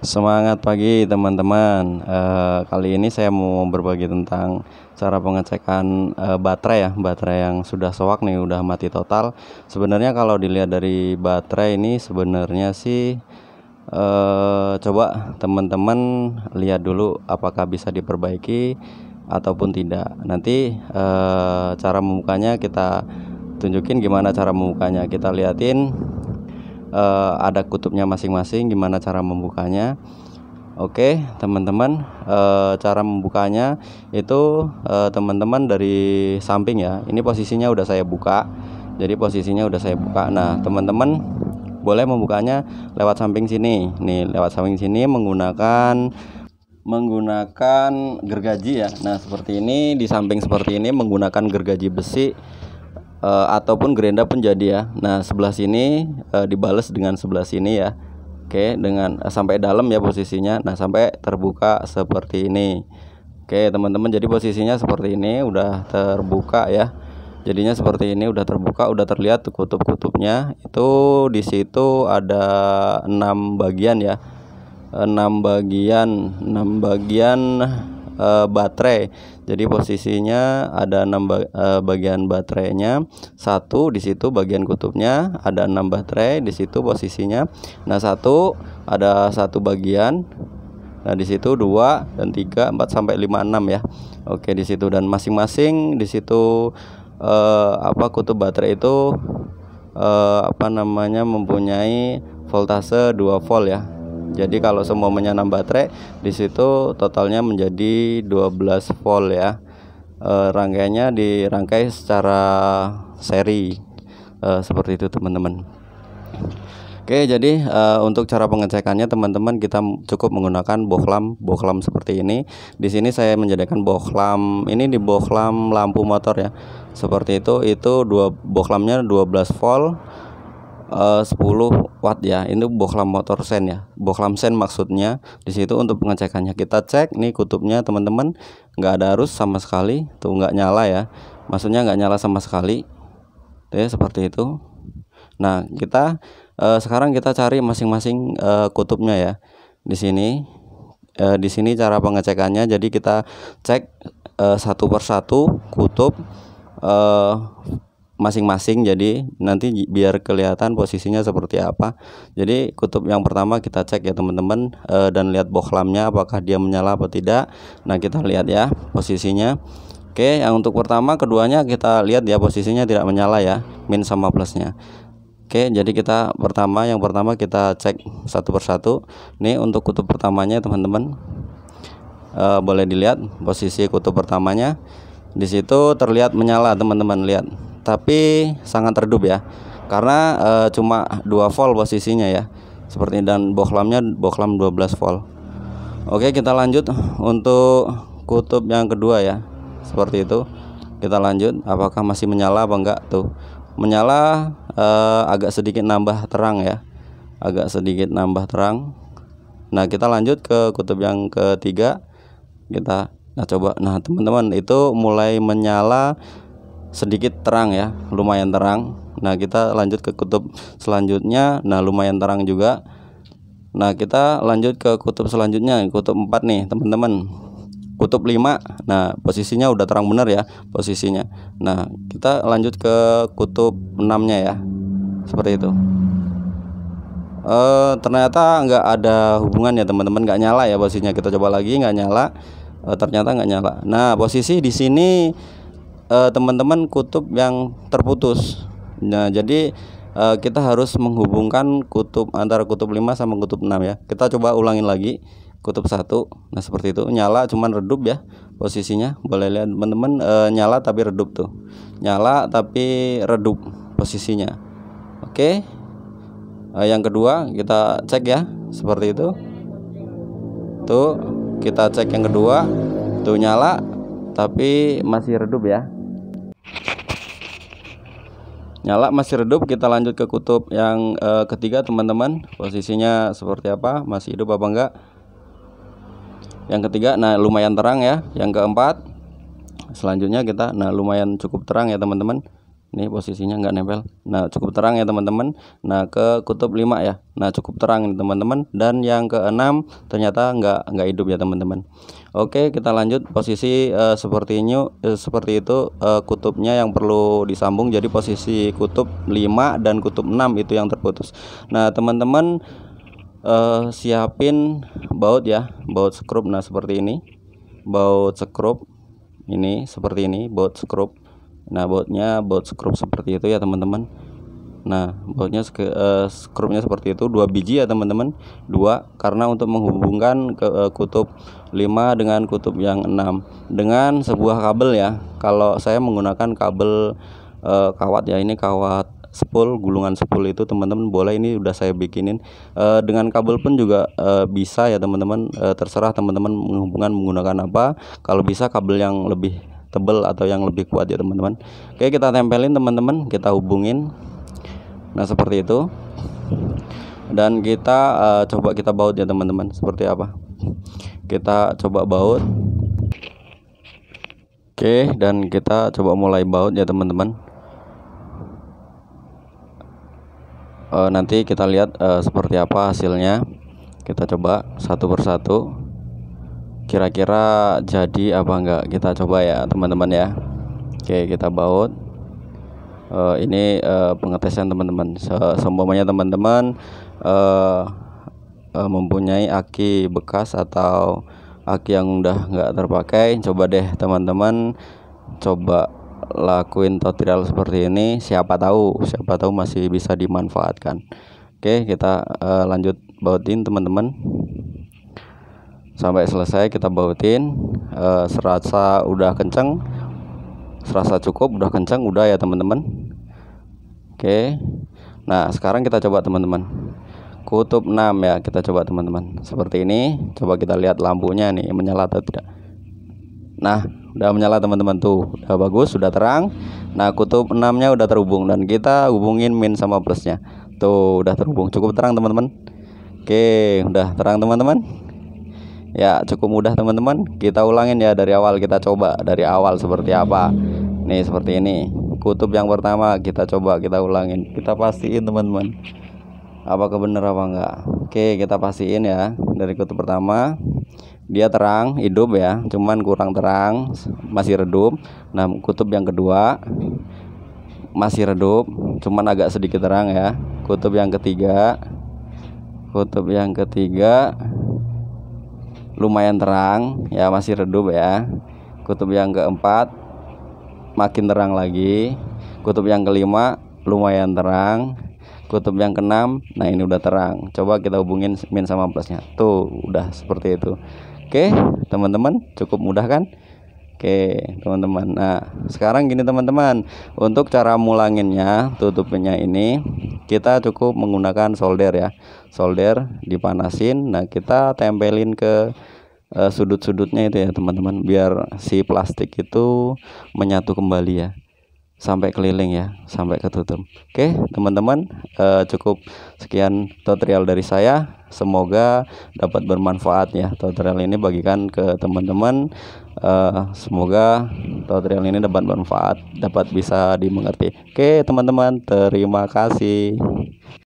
Semangat pagi teman-teman. Uh, kali ini saya mau berbagi tentang cara pengecekan uh, baterai ya, baterai yang sudah sewak nih, udah mati total. Sebenarnya kalau dilihat dari baterai ini sebenarnya sih uh, coba teman-teman lihat dulu apakah bisa diperbaiki ataupun tidak. Nanti cara membukanya kita tunjukin gimana cara membukanya. Kita liatin uh, ada kutubnya masing-masing gimana cara membukanya Oke teman-teman e, cara membukanya itu eh, teman-teman dari samping ya ini posisinya udah saya buka jadi posisinya udah saya buka nah teman-teman boleh membukanya lewat samping sini nih lewat samping sini menggunakan menggunakan gergaji ya nah seperti ini di samping seperti ini menggunakan gergaji besi uh, ataupun gerenda pun jadi ya. Nah, sebelah sini uh, dibales dengan sebelah sini ya. Oke, dengan uh, sampai dalam ya posisinya. Nah, sampai terbuka seperti ini. Oke, teman-teman, jadi posisinya seperti ini udah terbuka ya. Jadinya seperti ini udah terbuka, udah terlihat kutub-kutubnya. Itu di situ ada enam bagian ya. enam bagian, enam bagian uh, baterai jadi posisinya ada 6 eh, bagian baterainya. Satu di situ bagian kutubnya ada enam baterai di situ posisinya. Nah, satu ada satu bagian Nah, di situ dua dan tiga empat sampai lima enam ya. Oke, di situ dan masing-masing di situ eh, apa kutub baterai itu eh, apa namanya mempunyai voltase 2 volt ya. Jadi kalau semua enam baterai di situ totalnya menjadi 12 volt ya. E, rangkaiannya dirangkai secara seri e, seperti itu teman-teman. Oke, jadi e, untuk cara pengecekannya teman-teman kita cukup menggunakan bohlam, bohlam seperti ini. Di sini saya menjadikan bohlam, ini di bohlam lampu motor ya. Seperti itu, itu dua bohlamnya 12 volt 10 eh, watt ya ini bohlam motor sen ya bohlam sen maksudnya di situ untuk pengecekannya kita cek nih kutubnya teman-teman nggak ada arus sama sekali tuh nggak nyala ya maksudnya nggak nyala sama sekali tuh ya seperti itu nah kita uh, sekarang kita cari masing-masing uh, kutubnya ya di sini uh, di sini cara pengecekannya jadi kita cek uh, satu persatu kutub uh, masing-masing jadi nanti biar kelihatan posisinya seperti apa jadi kutub yang pertama kita cek ya teman-teman e, dan lihat bohlamnya apakah dia menyala atau tidak nah kita lihat ya posisinya oke yang untuk pertama keduanya kita lihat ya posisinya tidak menyala ya min sama plusnya Oke, jadi kita pertama yang pertama kita cek satu persatu. Nih untuk kutub pertamanya teman-teman e, boleh dilihat posisi kutub pertamanya. Di situ terlihat menyala teman-teman lihat tapi sangat redup ya karena e, cuma 2 volt posisinya ya seperti dan bohlamnya bohlam 12 volt oke kita lanjut untuk kutub yang kedua ya seperti itu kita lanjut apakah masih menyala apa enggak tuh menyala e, agak sedikit nambah terang ya agak sedikit nambah terang nah kita lanjut ke kutub yang ketiga kita Nah, coba. Nah, teman-teman, itu mulai menyala sedikit terang ya lumayan terang nah kita lanjut ke kutub selanjutnya nah lumayan terang juga nah kita lanjut ke kutub selanjutnya kutub 4 nih teman-teman kutub 5 nah posisinya udah terang bener ya posisinya nah kita lanjut ke kutub 6 nya ya seperti itu Eh ternyata nggak ada hubungan ya teman-teman nggak nyala ya posisinya kita coba lagi nggak nyala e, ternyata nggak nyala nah posisi di sini Eh, teman-teman kutub yang terputus. Nah, jadi uh, kita harus menghubungkan kutub antara kutub 5 sama kutub 6 ya. Kita coba ulangin lagi kutub 1. Nah, seperti itu. Nyala cuman redup ya posisinya. Boleh lihat teman-teman uh, nyala tapi redup tuh. Nyala tapi redup posisinya. Oke. Uh, yang kedua kita cek ya, seperti itu. Tuh, kita cek yang kedua. Tuh nyala tapi masih redup ya nyala masih redup kita lanjut ke kutub yang eh, ketiga teman-teman posisinya seperti apa masih hidup apa enggak yang ketiga nah lumayan terang ya yang keempat selanjutnya kita nah lumayan cukup terang ya teman-teman ini posisinya nggak nempel nah cukup terang ya teman-teman nah ke kutub 5 ya nah cukup terang teman-teman dan yang keenam ternyata nggak nggak hidup ya teman-teman oke kita lanjut posisi uh, seperti ini uh, seperti itu uh, kutubnya yang perlu disambung jadi posisi kutub 5 dan kutub 6 itu yang terputus nah teman-teman uh, siapin baut ya baut skrup nah seperti ini baut skrup ini seperti ini baut skrup nah bautnya baut skrup seperti itu ya teman-teman nah bautnya uh, skrupnya seperti itu dua biji ya teman-teman dua karena untuk menghubungkan ke eh, kutub 5 dengan kutub yang 6 dengan sebuah kabel ya kalau saya menggunakan kabel uh, kawat ya ini kawat spool gulungan spool itu teman-teman boleh ini udah saya bikinin e, dengan kabel pun juga e, bisa ya teman-teman e, terserah teman-teman menghubungkan menggunakan apa kalau bisa kabel yang lebih tebel atau yang lebih kuat ya teman-teman oke kita tempelin teman-teman kita hubungin nah seperti itu dan kita uh, coba kita baut ya teman-teman seperti apa kita coba baut oke dan kita coba mulai baut ya teman-teman uh, nanti kita lihat uh, seperti apa hasilnya kita coba satu persatu kira-kira jadi apa enggak kita coba ya teman-teman ya oke kita baut uh, ini uh, pengetesan teman-teman semuanya teman-teman uh, uh, mempunyai aki bekas atau aki yang udah enggak terpakai coba deh teman-teman coba lakuin tutorial seperti ini siapa tahu siapa tahu masih bisa dimanfaatkan oke kita uh, lanjut bautin teman-teman sampai selesai kita bautin e, serasa udah kenceng serasa cukup udah kenceng udah ya teman-teman oke nah sekarang kita coba teman-teman kutub 6 ya kita coba teman-teman seperti ini coba kita lihat lampunya nih menyala atau tidak nah udah menyala teman-teman tuh udah bagus sudah terang nah kutub 6 nya udah terhubung dan kita hubungin min sama plusnya tuh udah terhubung cukup terang teman-teman oke udah terang teman-teman Ya cukup mudah teman-teman Kita ulangin ya dari awal kita coba Dari awal seperti apa Nih seperti ini Kutub yang pertama kita coba kita ulangin Kita pastiin teman-teman apa kebenaran apa enggak Oke kita pastiin ya Dari kutub pertama dia terang hidup ya cuman kurang terang masih redup nah kutub yang kedua masih redup cuman agak sedikit terang ya kutub yang ketiga kutub yang ketiga lumayan terang ya masih redup ya kutub yang keempat makin terang lagi kutub yang kelima lumayan terang kutub yang keenam nah ini udah terang coba kita hubungin min sama plusnya tuh udah seperti itu oke teman-teman cukup mudah kan Oke, teman-teman. Nah, sekarang gini teman-teman, untuk cara mulanginnya tutupnya ini kita cukup menggunakan solder ya solder dipanasin nah kita tempelin ke uh, sudut-sudutnya itu ya teman-teman biar si plastik itu menyatu kembali ya sampai keliling ya sampai ketutup oke teman-teman uh, cukup sekian tutorial dari saya semoga dapat bermanfaat ya tutorial ini bagikan ke teman-teman uh, semoga tutorial ini dapat bermanfaat dapat bisa dimengerti oke teman-teman terima kasih